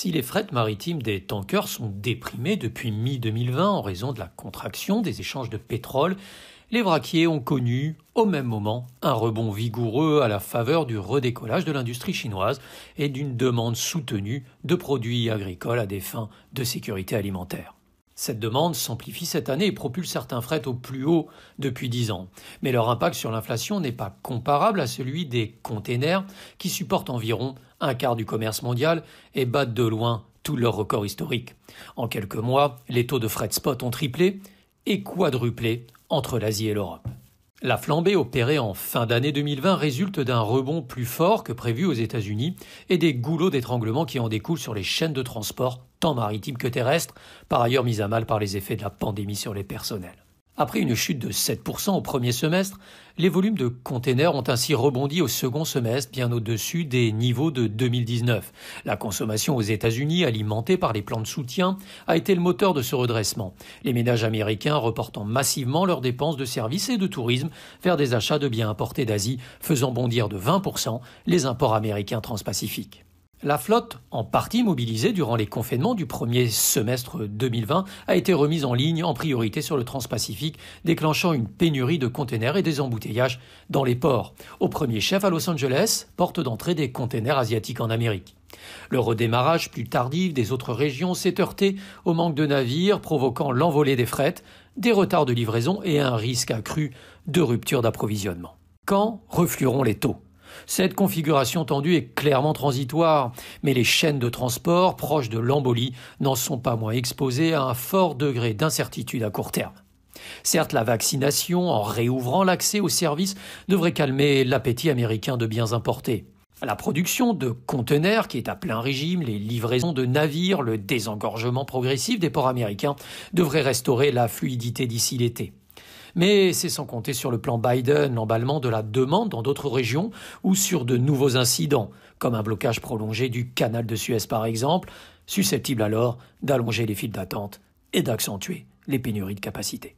Si les frettes maritimes des tankers sont déprimés depuis mi-2020 en raison de la contraction des échanges de pétrole, les braquiers ont connu, au même moment, un rebond vigoureux à la faveur du redécollage de l'industrie chinoise et d'une demande soutenue de produits agricoles à des fins de sécurité alimentaire. Cette demande s'amplifie cette année et propulse certains frets au plus haut depuis dix ans. Mais leur impact sur l'inflation n'est pas comparable à celui des containers qui supportent environ un quart du commerce mondial et battent de loin tous leurs records historiques. En quelques mois, les taux de fret spot ont triplé et quadruplé entre l'Asie et l'Europe. La flambée opérée en fin d'année 2020 résulte d'un rebond plus fort que prévu aux États-Unis et des goulots d'étranglement qui en découlent sur les chaînes de transport, tant maritimes que terrestres, par ailleurs mises à mal par les effets de la pandémie sur les personnels. Après une chute de 7% au premier semestre, les volumes de containers ont ainsi rebondi au second semestre, bien au-dessus des niveaux de 2019. La consommation aux États-Unis, alimentée par les plans de soutien, a été le moteur de ce redressement, les ménages américains reportant massivement leurs dépenses de services et de tourisme vers des achats de biens importés d'Asie, faisant bondir de 20% les imports américains transpacifiques. La flotte, en partie mobilisée durant les confinements du premier semestre 2020, a été remise en ligne en priorité sur le Transpacifique, déclenchant une pénurie de containers et des embouteillages dans les ports, au premier chef à Los Angeles, porte d'entrée des containers asiatiques en Amérique. Le redémarrage plus tardif des autres régions s'est heurté au manque de navires, provoquant l'envolée des frettes, des retards de livraison et un risque accru de rupture d'approvisionnement. Quand reflueront les taux cette configuration tendue est clairement transitoire, mais les chaînes de transport proches de l'embolie n'en sont pas moins exposées à un fort degré d'incertitude à court terme. Certes, la vaccination, en réouvrant l'accès aux services, devrait calmer l'appétit américain de biens importés. La production de conteneurs qui est à plein régime, les livraisons de navires, le désengorgement progressif des ports américains devraient restaurer la fluidité d'ici l'été. Mais c'est sans compter sur le plan Biden, l'emballement de la demande dans d'autres régions ou sur de nouveaux incidents, comme un blocage prolongé du canal de Suez par exemple, susceptible alors d'allonger les files d'attente et d'accentuer les pénuries de capacité.